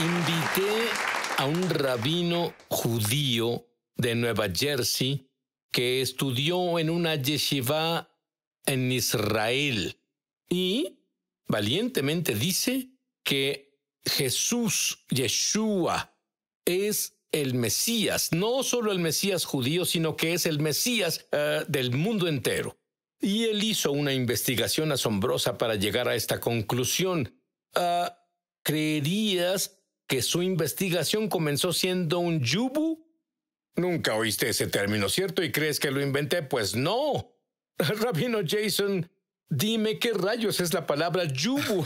Invité a un rabino judío de Nueva Jersey que estudió en una yeshiva en Israel y valientemente dice que Jesús, Yeshua, es el Mesías, no solo el Mesías judío, sino que es el Mesías eh, del mundo entero. Y él hizo una investigación asombrosa para llegar a esta conclusión. Ah, ¿Creerías que su investigación comenzó siendo un yubu? Nunca oíste ese término, ¿cierto? ¿Y crees que lo inventé? Pues no. Rabino Jason, dime qué rayos es la palabra yubu.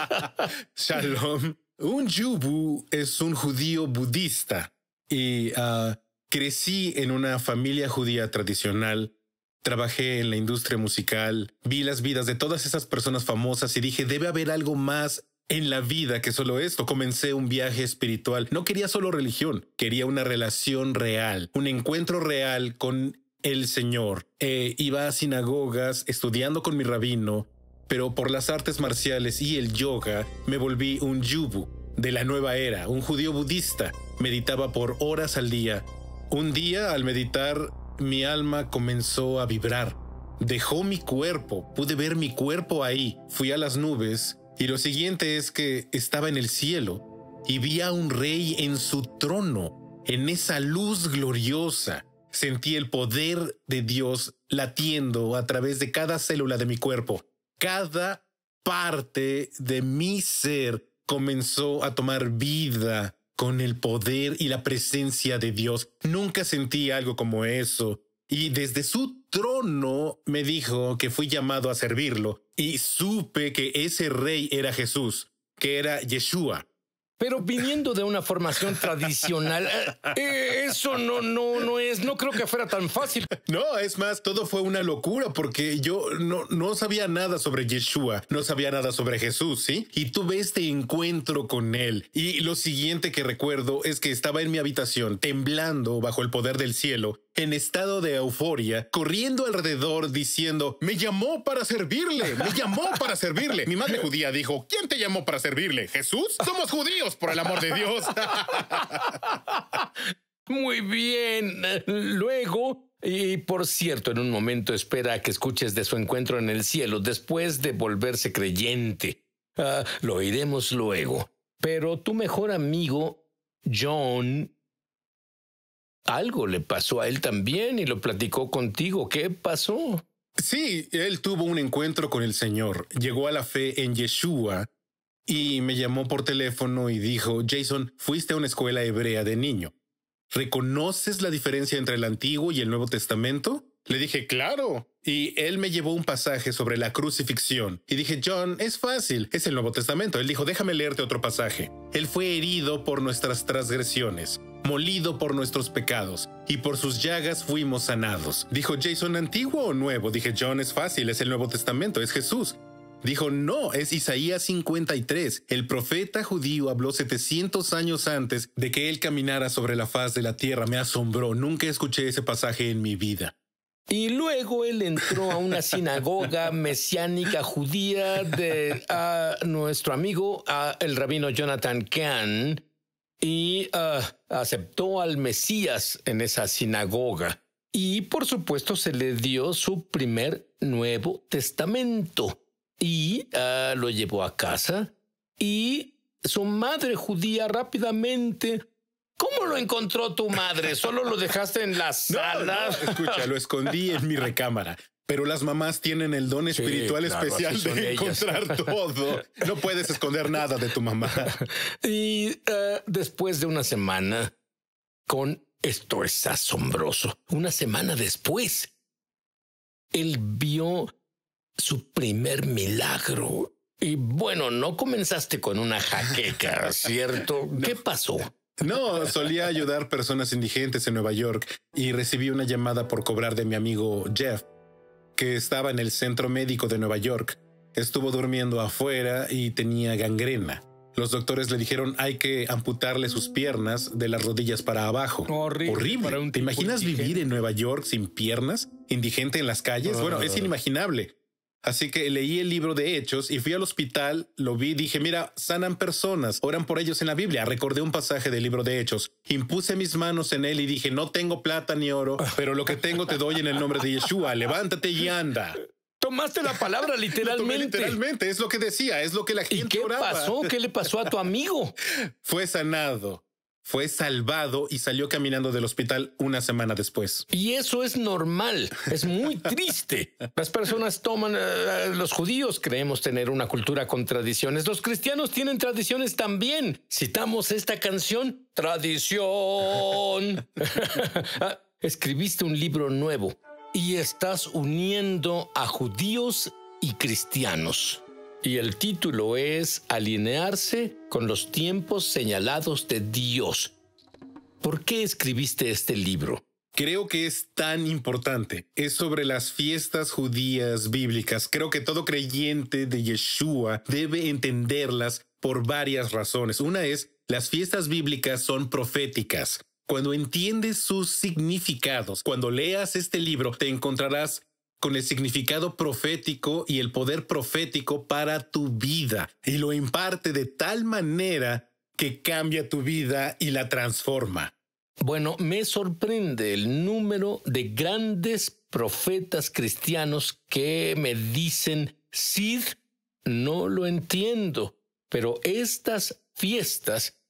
Shalom. Un yubu es un judío budista y ah, crecí en una familia judía tradicional. Trabajé en la industria musical, vi las vidas de todas esas personas famosas y dije, debe haber algo más en la vida que solo esto. Comencé un viaje espiritual. No quería solo religión, quería una relación real, un encuentro real con el Señor. Eh, iba a sinagogas estudiando con mi rabino, pero por las artes marciales y el yoga me volví un yubu de la nueva era, un judío budista. Meditaba por horas al día. Un día, al meditar, mi alma comenzó a vibrar. Dejó mi cuerpo, pude ver mi cuerpo ahí. Fui a las nubes y lo siguiente es que estaba en el cielo y vi a un rey en su trono, en esa luz gloriosa. Sentí el poder de Dios latiendo a través de cada célula de mi cuerpo. Cada parte de mi ser comenzó a tomar vida con el poder y la presencia de Dios. Nunca sentí algo como eso. Y desde su trono me dijo que fui llamado a servirlo y supe que ese rey era Jesús, que era Yeshua. Pero viniendo de una formación tradicional, eh, eh, eso no, no, no es, no creo que fuera tan fácil. No, es más, todo fue una locura porque yo no, no sabía nada sobre Yeshua, no sabía nada sobre Jesús, ¿sí? Y tuve este encuentro con él. Y lo siguiente que recuerdo es que estaba en mi habitación temblando bajo el poder del cielo en estado de euforia, corriendo alrededor diciendo, me llamó para servirle, me llamó para servirle. Mi madre judía dijo, ¿quién te llamó para servirle? ¿Jesús? Somos judíos, por el amor de Dios. Muy bien. Luego... Y por cierto, en un momento espera a que escuches de su encuentro en el cielo después de volverse creyente. Ah, lo oiremos luego. Pero tu mejor amigo, John, algo le pasó a él también y lo platicó contigo. ¿Qué pasó? Sí, él tuvo un encuentro con el Señor, llegó a la fe en Yeshua y me llamó por teléfono y dijo, Jason, fuiste a una escuela hebrea de niño. ¿Reconoces la diferencia entre el Antiguo y el Nuevo Testamento? Le dije, claro. Y él me llevó un pasaje sobre la crucifixión. Y dije, John, es fácil, es el Nuevo Testamento. Él dijo, déjame leerte otro pasaje. Él fue herido por nuestras transgresiones, molido por nuestros pecados, y por sus llagas fuimos sanados. Dijo, Jason, ¿antiguo o nuevo? Dije, John, es fácil, es el Nuevo Testamento, es Jesús. Dijo, no, es Isaías 53. El profeta judío habló 700 años antes de que él caminara sobre la faz de la tierra. Me asombró, nunca escuché ese pasaje en mi vida. Y luego él entró a una sinagoga mesiánica judía de nuestro amigo, el rabino Jonathan Kahn, y ah, aceptó al Mesías en esa sinagoga. Y por supuesto se le dio su primer Nuevo Testamento y ah, lo llevó a casa y su madre judía rápidamente ¿Cómo lo encontró tu madre? ¿Solo lo dejaste en la sala? escucha, lo escondí en mi recámara. Pero las mamás tienen el don espiritual especial de encontrar todo. No puedes esconder nada de tu mamá. Y eh, después de una semana con esto es asombroso. Una semana después, él vio su primer milagro. Y bueno, no comenzaste con una jaqueca, ¿cierto? ¿Qué pasó? No, solía ayudar personas indigentes en Nueva York y recibí una llamada por cobrar de mi amigo Jeff, que estaba en el centro médico de Nueva York. Estuvo durmiendo afuera y tenía gangrena. Los doctores le dijeron hay que amputarle sus piernas de las rodillas para abajo. Horrible. ¿Te imaginas vivir en Nueva York sin piernas? Indigente en las calles. Bueno, es inimaginable. Así que leí el libro de Hechos y fui al hospital, lo vi, dije, mira, sanan personas, oran por ellos en la Biblia. Recordé un pasaje del libro de Hechos. Impuse mis manos en él y dije, no tengo plata ni oro, ah. pero lo que tengo te doy en el nombre de Yeshua. Levántate y anda. Tomaste la palabra literalmente. literalmente, es lo que decía, es lo que la gente ¿Y qué pasó? ¿Qué le pasó a tu amigo? Fue sanado fue salvado y salió caminando del hospital una semana después. Y eso es normal, es muy triste. Las personas toman, eh, eh, los judíos creemos tener una cultura con tradiciones, los cristianos tienen tradiciones también. Citamos esta canción, tradición. Ah, escribiste un libro nuevo y estás uniendo a judíos y cristianos y el título es Alinearse con los tiempos señalados de Dios. ¿Por qué escribiste este libro? Creo que es tan importante. Es sobre las fiestas judías bíblicas. Creo que todo creyente de Yeshua debe entenderlas por varias razones. Una es, las fiestas bíblicas son proféticas. Cuando entiendes sus significados, cuando leas este libro, te encontrarás con el significado profético y el poder profético para tu vida y lo imparte de tal manera que cambia tu vida y la transforma. Bueno, me sorprende el número de grandes profetas cristianos que me dicen, Sid, no lo entiendo, pero estas fiestas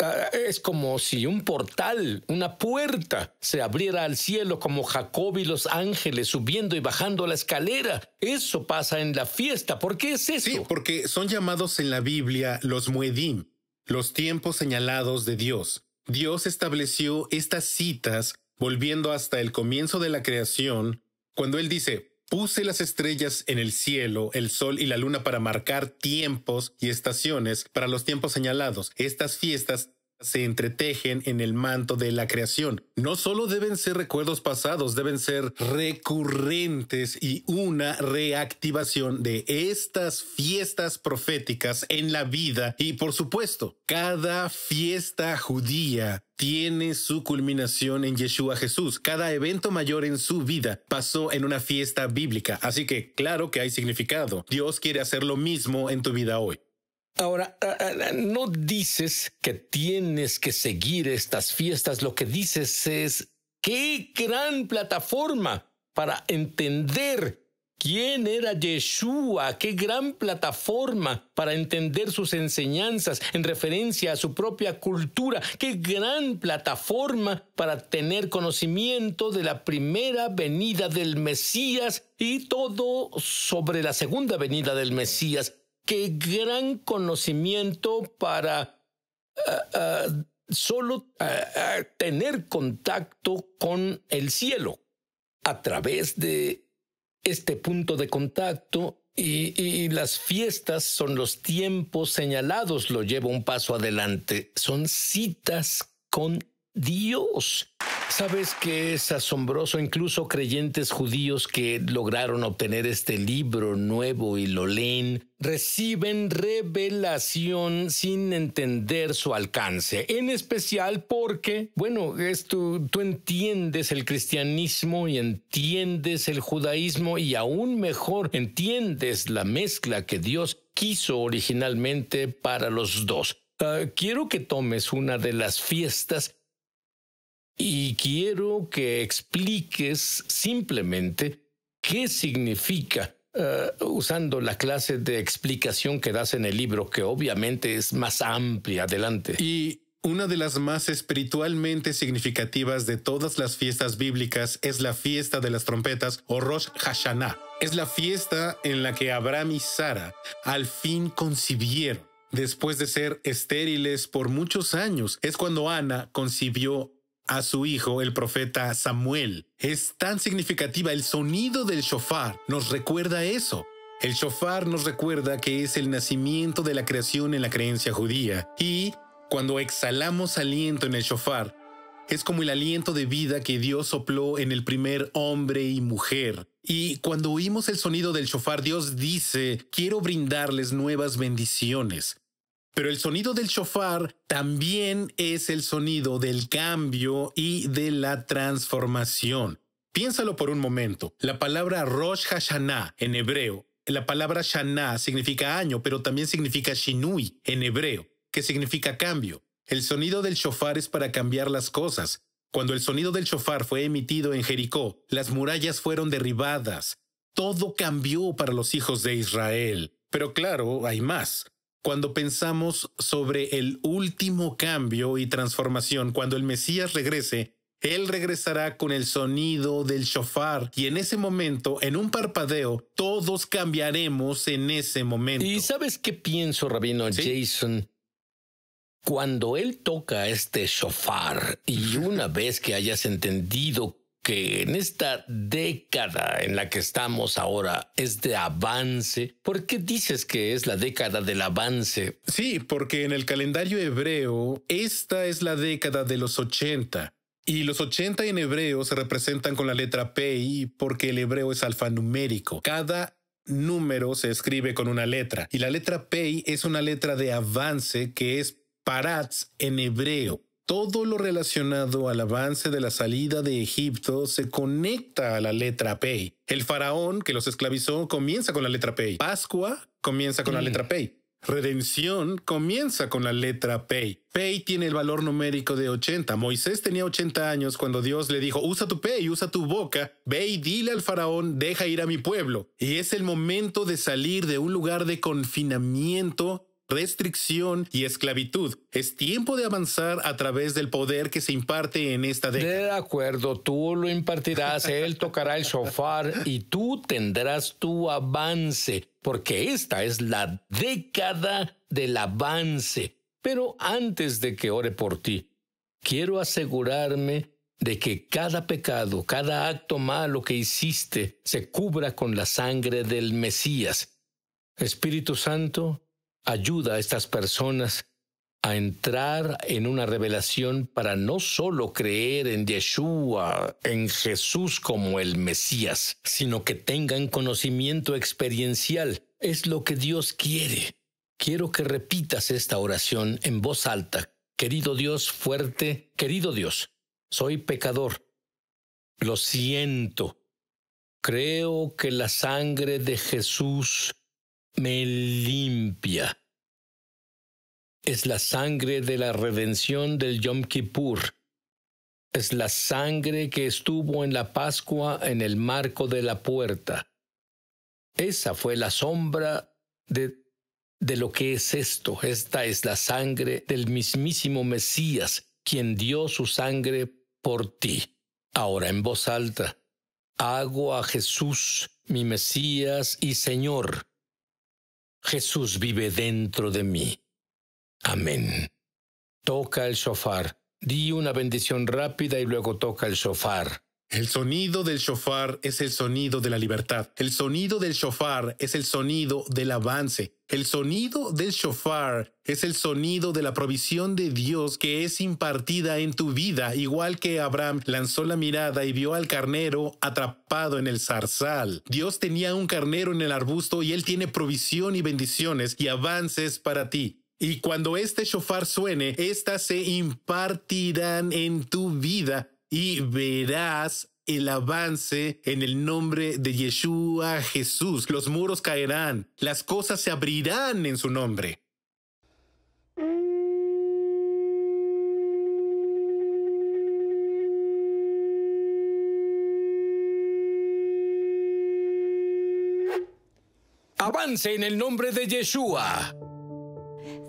Ah, es como si un portal, una puerta, se abriera al cielo como Jacob y los ángeles subiendo y bajando la escalera. Eso pasa en la fiesta. ¿Por qué es eso? Sí, porque son llamados en la Biblia los muedim, los tiempos señalados de Dios. Dios estableció estas citas volviendo hasta el comienzo de la creación, cuando Él dice, Puse las estrellas en el cielo, el sol y la luna para marcar tiempos y estaciones para los tiempos señalados. Estas fiestas se entretejen en el manto de la creación. No solo deben ser recuerdos pasados, deben ser recurrentes y una reactivación de estas fiestas proféticas en la vida. Y por supuesto, cada fiesta judía tiene su culminación en Yeshua Jesús. Cada evento mayor en su vida pasó en una fiesta bíblica, así que claro que hay significado. Dios quiere hacer lo mismo en tu vida hoy. Ahora, no dices que tienes que seguir estas fiestas, lo que dices es, qué gran plataforma para entender quién era Yeshua, qué gran plataforma para entender sus enseñanzas en referencia a su propia cultura, qué gran plataforma para tener conocimiento de la primera venida del Mesías y todo sobre la segunda venida del Mesías qué gran conocimiento para eh, eh, solo eh, tener contacto con el cielo a través de este punto de contacto y, y, las fiestas son los tiempos señalados, lo llevo un paso adelante, son citas con Dios. Sabes que es asombroso, incluso creyentes judíos que lograron obtener este libro nuevo y lo leen, reciben revelación sin entender su alcance, en especial porque, bueno, tú entiendes el cristianismo y entiendes el judaísmo y aún mejor entiendes la mezcla que Dios quiso originalmente para los dos. Ah, quiero que tomes una de las fiestas y quiero que expliques simplemente qué significa eh, usando la clase de explicación que das en el libro, que obviamente es más amplia. Adelante. Y una de las más espiritualmente significativas de todas las fiestas bíblicas es la fiesta de las trompetas o Rosh Hashanah. Es la fiesta en la que Abraham y Sara al fin concibieron. Después de ser estériles por muchos años, es cuando Ana concibió a su hijo, el profeta Samuel. Es tan significativa, el sonido del shofar nos recuerda eso. El shofar nos recuerda que es el nacimiento de la creación en la creencia judía y cuando exhalamos aliento en el shofar, es como el aliento de vida que Dios sopló en el primer hombre y mujer. Y cuando oímos el sonido del shofar, Dios dice, quiero brindarles nuevas bendiciones. Pero el sonido del shofar también es el sonido del cambio y de la transformación. Piénsalo por un momento. La palabra Rosh Hashanah en hebreo, la palabra Shana significa año, pero también significa Shinui en hebreo, que significa cambio. El sonido del shofar es para cambiar las cosas. Cuando el sonido del shofar fue emitido en Jericó, las murallas fueron derribadas. Todo cambió para los hijos de Israel. Pero claro, hay más cuando pensamos sobre el último cambio y transformación, cuando el Mesías regrese, Él regresará con el sonido del shofar y en ese momento, en un parpadeo, todos cambiaremos en ese momento. ¿Y sabes qué pienso, Rabino Jason? Cuando Él toca este shofar y una vez que hayas entendido que en esta década en la que estamos ahora es de avance. ¿Por qué dices que es la década del avance? Sí, porque en el calendario hebreo esta es la década de los 80. Y los 80 en hebreo se representan con la letra pei porque el hebreo es alfanumérico. Cada número se escribe con una letra. Y la letra pei es una letra de avance que es paratz en hebreo. Todo lo relacionado al avance de la salida de Egipto se conecta a la letra Pei. El faraón que los esclavizó comienza con la letra Pei. Pascua comienza con la mm. letra Pei. Redención comienza con la letra Pei. Pei tiene el valor numérico de 80. Moisés tenía 80 años cuando Dios le dijo, usa tu y usa tu boca, ve y dile al faraón, deja ir a mi pueblo. Y es el momento de salir de un lugar de confinamiento restricción y esclavitud. Es tiempo de avanzar a través del poder que se imparte en esta década. De acuerdo, tú lo impartirás, él tocará el sofá y tú tendrás tu avance, porque esta es la década del avance. Pero antes de que ore por ti, quiero asegurarme de que cada pecado, cada acto malo que hiciste se cubra con la sangre del Mesías. Espíritu Santo, ayuda a estas personas a entrar en una revelación para no solo creer en Yeshua, en Jesús como el Mesías, sino que tengan conocimiento experiencial. Es lo que Dios quiere. Quiero que repitas esta oración en voz alta. Querido Dios fuerte, querido Dios, soy pecador. Lo siento. Creo que la sangre de Jesús me limpia. Es la sangre de la redención del Yom Kippur. Es la sangre que estuvo en la Pascua en el marco de la puerta. Esa fue la sombra de, de lo que es esto. Esta es la sangre del mismísimo Mesías, quien dio su sangre por ti. Ahora en voz alta, hago a Jesús mi Mesías y Señor Jesús vive dentro de mí. Amén. Toca el shofar. Di una bendición rápida y luego toca el shofar. El sonido del shofar es el sonido de la libertad. El sonido del shofar es el sonido del avance. El sonido del shofar es el sonido de la provisión de Dios que es impartida en tu vida, igual que Abraham lanzó la mirada y vio al carnero atrapado en el zarzal. Dios tenía un carnero en el arbusto y él tiene provisión y bendiciones y avances para ti. Y cuando este shofar suene, éstas se impartirán en tu vida y verás el avance en el nombre de Yeshua Jesús. Los muros caerán, las cosas se abrirán en su nombre. Avance en el nombre de Yeshua.